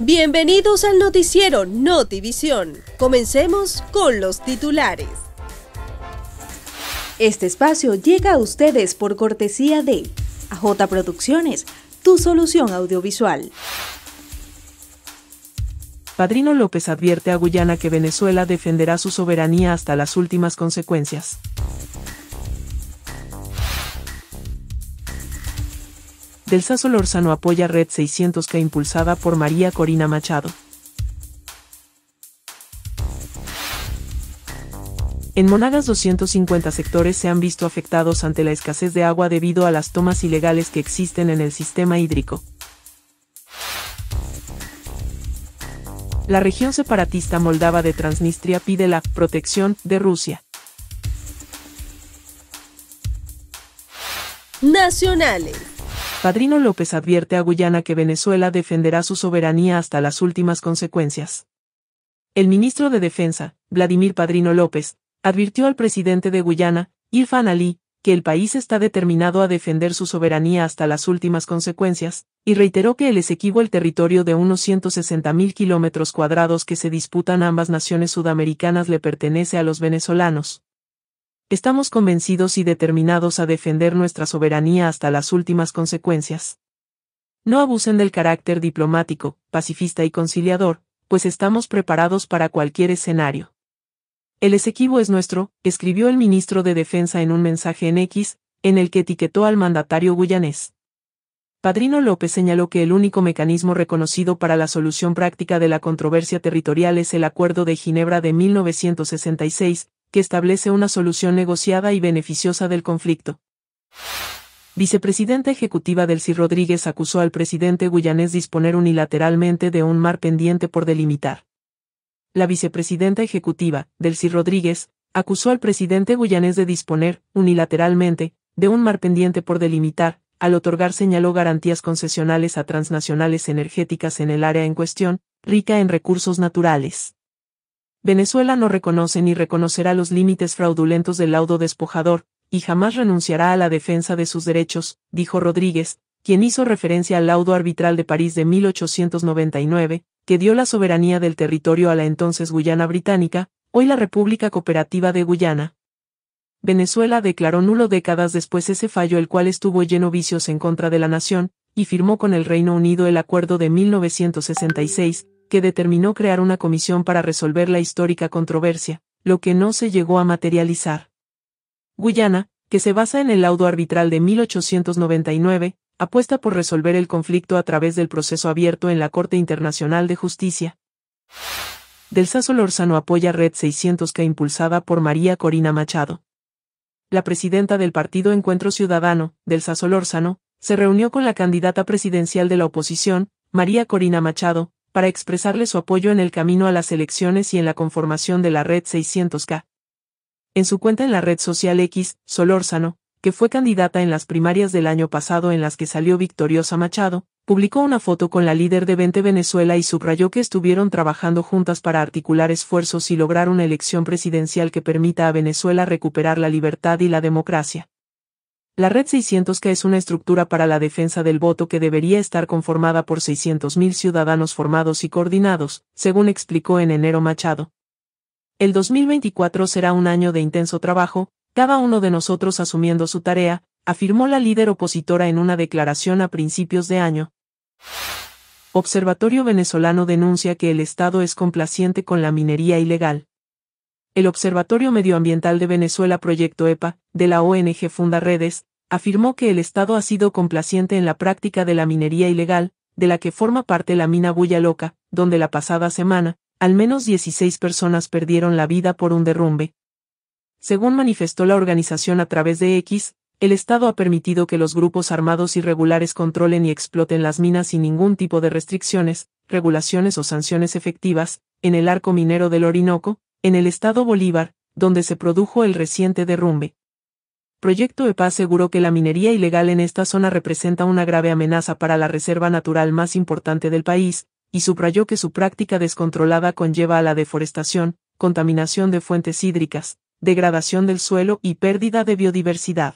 Bienvenidos al noticiero Notivisión. Comencemos con los titulares. Este espacio llega a ustedes por cortesía de AJ Producciones, tu solución audiovisual. Padrino López advierte a Guyana que Venezuela defenderá su soberanía hasta las últimas consecuencias. del Saso Lorzano apoya Red 600K impulsada por María Corina Machado. En Monagas 250 sectores se han visto afectados ante la escasez de agua debido a las tomas ilegales que existen en el sistema hídrico. La región separatista moldava de Transnistria pide la protección de Rusia. Nacionales. Padrino López advierte a Guyana que Venezuela defenderá su soberanía hasta las últimas consecuencias. El ministro de Defensa, Vladimir Padrino López, advirtió al presidente de Guyana, Irfan Ali, que el país está determinado a defender su soberanía hasta las últimas consecuencias, y reiteró que el Esequibo el territorio de unos 160.000 kilómetros cuadrados que se disputan ambas naciones sudamericanas le pertenece a los venezolanos. Estamos convencidos y determinados a defender nuestra soberanía hasta las últimas consecuencias. No abusen del carácter diplomático, pacifista y conciliador, pues estamos preparados para cualquier escenario. El esequivo es nuestro, escribió el ministro de Defensa en un mensaje en X, en el que etiquetó al mandatario guyanés. Padrino López señaló que el único mecanismo reconocido para la solución práctica de la controversia territorial es el Acuerdo de Ginebra de 1966, que establece una solución negociada y beneficiosa del conflicto. Vicepresidenta ejecutiva Delcy Rodríguez acusó al presidente guyanés disponer unilateralmente de un mar pendiente por delimitar. La vicepresidenta ejecutiva, Delcy Rodríguez, acusó al presidente guyanés de disponer, unilateralmente, de un mar pendiente por delimitar, al otorgar señaló garantías concesionales a transnacionales energéticas en el área en cuestión, rica en recursos naturales. Venezuela no reconoce ni reconocerá los límites fraudulentos del laudo despojador, y jamás renunciará a la defensa de sus derechos, dijo Rodríguez, quien hizo referencia al laudo arbitral de París de 1899, que dio la soberanía del territorio a la entonces Guyana Británica, hoy la República Cooperativa de Guyana. Venezuela declaró nulo décadas después ese fallo el cual estuvo lleno vicios en contra de la nación, y firmó con el Reino Unido el acuerdo de 1966, que determinó crear una comisión para resolver la histórica controversia, lo que no se llegó a materializar. Guyana, que se basa en el laudo arbitral de 1899, apuesta por resolver el conflicto a través del proceso abierto en la Corte Internacional de Justicia. Del Sazo Lorzano apoya Red 600K impulsada por María Corina Machado. La presidenta del partido Encuentro Ciudadano, del Sazo Lorzano, se reunió con la candidata presidencial de la oposición, María Corina Machado, para expresarle su apoyo en el camino a las elecciones y en la conformación de la red 600K. En su cuenta en la red social X, Solórzano, que fue candidata en las primarias del año pasado en las que salió victoriosa Machado, publicó una foto con la líder de 20 Venezuela y subrayó que estuvieron trabajando juntas para articular esfuerzos y lograr una elección presidencial que permita a Venezuela recuperar la libertad y la democracia. La Red 600K es una estructura para la defensa del voto que debería estar conformada por 600.000 ciudadanos formados y coordinados, según explicó en enero Machado. El 2024 será un año de intenso trabajo, cada uno de nosotros asumiendo su tarea, afirmó la líder opositora en una declaración a principios de año. Observatorio venezolano denuncia que el Estado es complaciente con la minería ilegal el Observatorio Medioambiental de Venezuela Proyecto EPA, de la ONG Funda Redes, afirmó que el Estado ha sido complaciente en la práctica de la minería ilegal, de la que forma parte la mina Bulla Loca, donde la pasada semana, al menos 16 personas perdieron la vida por un derrumbe. Según manifestó la organización a través de X, el Estado ha permitido que los grupos armados irregulares controlen y exploten las minas sin ningún tipo de restricciones, regulaciones o sanciones efectivas, en el arco minero del Orinoco, en el estado Bolívar, donde se produjo el reciente derrumbe. Proyecto EPA aseguró que la minería ilegal en esta zona representa una grave amenaza para la reserva natural más importante del país, y subrayó que su práctica descontrolada conlleva a la deforestación, contaminación de fuentes hídricas, degradación del suelo y pérdida de biodiversidad.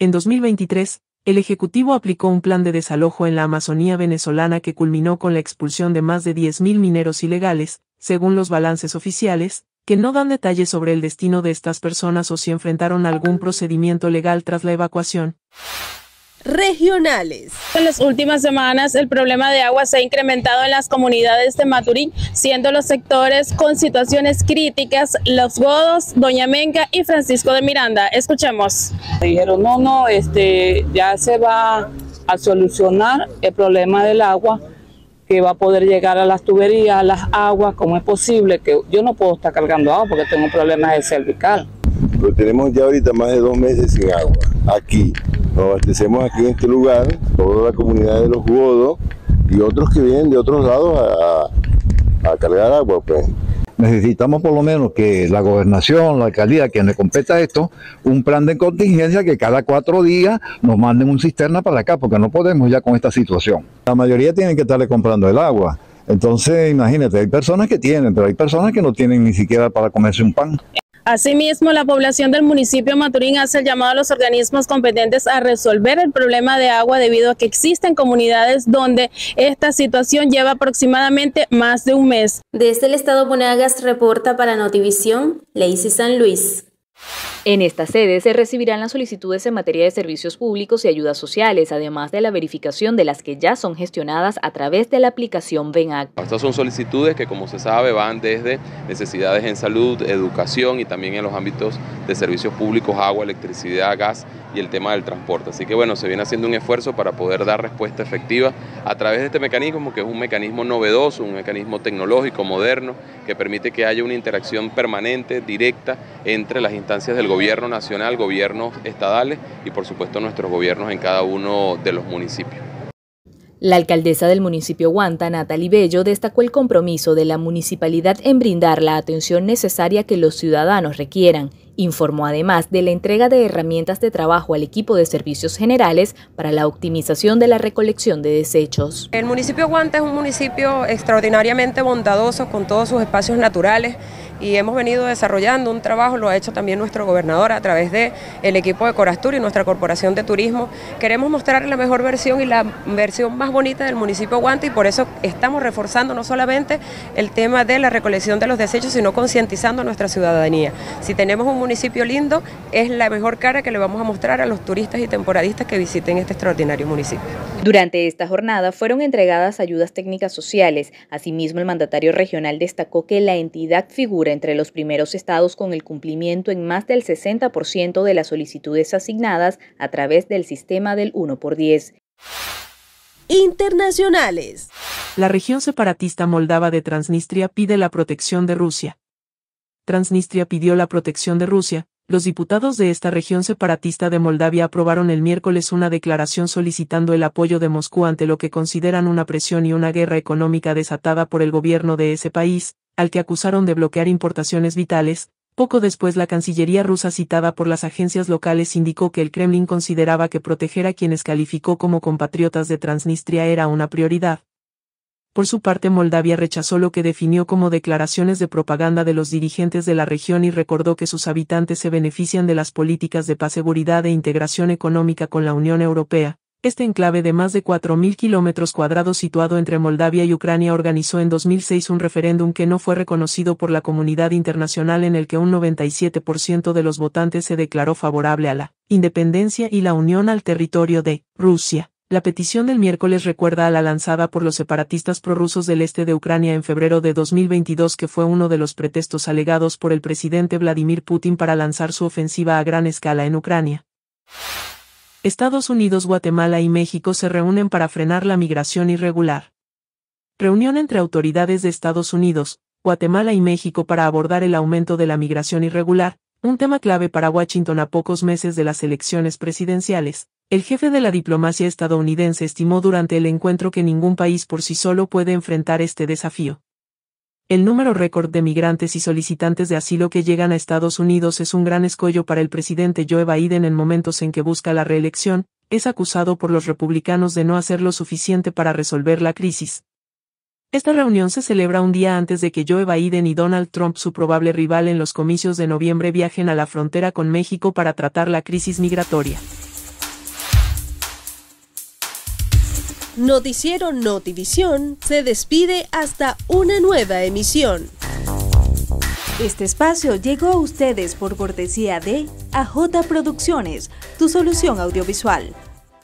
En 2023, el Ejecutivo aplicó un plan de desalojo en la Amazonía venezolana que culminó con la expulsión de más de 10.000 mineros ilegales, según los balances oficiales, que no dan detalles sobre el destino de estas personas o si enfrentaron algún procedimiento legal tras la evacuación regionales. En las últimas semanas, el problema de agua se ha incrementado en las comunidades de Maturín, siendo los sectores con situaciones críticas Los bodos Doña Menga y Francisco de Miranda. Escuchemos. Dijeron, no, no, este, ya se va a solucionar el problema del agua que va a poder llegar a las tuberías, a las aguas, como es posible que yo no puedo estar cargando agua porque tengo problemas de cervical. Pero tenemos ya ahorita más de dos meses sin agua, aquí. Nos abastecemos aquí en este lugar, toda la comunidad de los Godos y otros que vienen de otros lados a, a cargar agua. Pues necesitamos por lo menos que la gobernación, la alcaldía, quien le competa esto, un plan de contingencia que cada cuatro días nos manden un cisterna para acá, porque no podemos ya con esta situación. La mayoría tienen que estarle comprando el agua. Entonces, imagínate, hay personas que tienen, pero hay personas que no tienen ni siquiera para comerse un pan. Asimismo, la población del municipio Maturín hace el llamado a los organismos competentes a resolver el problema de agua debido a que existen comunidades donde esta situación lleva aproximadamente más de un mes. Desde el estado Bonagas reporta para Notivisión Leisy San Luis. En esta sede se recibirán las solicitudes en materia de servicios públicos y ayudas sociales, además de la verificación de las que ya son gestionadas a través de la aplicación VENAC. Estas son solicitudes que, como se sabe, van desde necesidades en salud, educación y también en los ámbitos de servicios públicos, agua, electricidad, gas y el tema del transporte. Así que bueno, se viene haciendo un esfuerzo para poder dar respuesta efectiva a través de este mecanismo, que es un mecanismo novedoso, un mecanismo tecnológico, moderno, que permite que haya una interacción permanente, directa, entre las instancias del gobierno nacional, gobiernos estadales y por supuesto nuestros gobiernos en cada uno de los municipios. La alcaldesa del municipio Guanta, Natalie Bello, destacó el compromiso de la municipalidad en brindar la atención necesaria que los ciudadanos requieran Informó además de la entrega de herramientas de trabajo al equipo de servicios generales para la optimización de la recolección de desechos. El municipio guante es un municipio extraordinariamente bondadoso con todos sus espacios naturales y hemos venido desarrollando un trabajo, lo ha hecho también nuestro gobernador a través del el equipo de Corastur y nuestra Corporación de Turismo. Queremos mostrar la mejor versión y la versión más bonita del municipio de Guante y por eso estamos reforzando no solamente el tema de la recolección de los desechos, sino concientizando a nuestra ciudadanía. Si tenemos un municipio lindo, es la mejor cara que le vamos a mostrar a los turistas y temporadistas que visiten este extraordinario municipio. Durante esta jornada fueron entregadas ayudas técnicas sociales. Asimismo, el mandatario regional destacó que la entidad figura entre los primeros estados con el cumplimiento en más del 60% de las solicitudes asignadas a través del sistema del 1 por 10. Internacionales. La región separatista moldava de Transnistria pide la protección de Rusia. Transnistria pidió la protección de Rusia, los diputados de esta región separatista de Moldavia aprobaron el miércoles una declaración solicitando el apoyo de Moscú ante lo que consideran una presión y una guerra económica desatada por el gobierno de ese país, al que acusaron de bloquear importaciones vitales, poco después la Cancillería rusa citada por las agencias locales indicó que el Kremlin consideraba que proteger a quienes calificó como compatriotas de Transnistria era una prioridad. Por su parte Moldavia rechazó lo que definió como declaraciones de propaganda de los dirigentes de la región y recordó que sus habitantes se benefician de las políticas de paz, seguridad e integración económica con la Unión Europea, este enclave de más de 4.000 kilómetros cuadrados situado entre Moldavia y Ucrania organizó en 2006 un referéndum que no fue reconocido por la comunidad internacional en el que un 97% de los votantes se declaró favorable a la independencia y la unión al territorio de Rusia. La petición del miércoles recuerda a la lanzada por los separatistas prorrusos del este de Ucrania en febrero de 2022 que fue uno de los pretextos alegados por el presidente Vladimir Putin para lanzar su ofensiva a gran escala en Ucrania. Estados Unidos, Guatemala y México se reúnen para frenar la migración irregular. Reunión entre autoridades de Estados Unidos, Guatemala y México para abordar el aumento de la migración irregular, un tema clave para Washington a pocos meses de las elecciones presidenciales. El jefe de la diplomacia estadounidense estimó durante el encuentro que ningún país por sí solo puede enfrentar este desafío. El número récord de migrantes y solicitantes de asilo que llegan a Estados Unidos es un gran escollo para el presidente Joe Biden en momentos en que busca la reelección, es acusado por los republicanos de no hacer lo suficiente para resolver la crisis. Esta reunión se celebra un día antes de que Joe Biden y Donald Trump, su probable rival en los comicios de noviembre, viajen a la frontera con México para tratar la crisis migratoria. Noticiero Notivisión se despide hasta una nueva emisión. Este espacio llegó a ustedes por cortesía de AJ Producciones, tu solución audiovisual.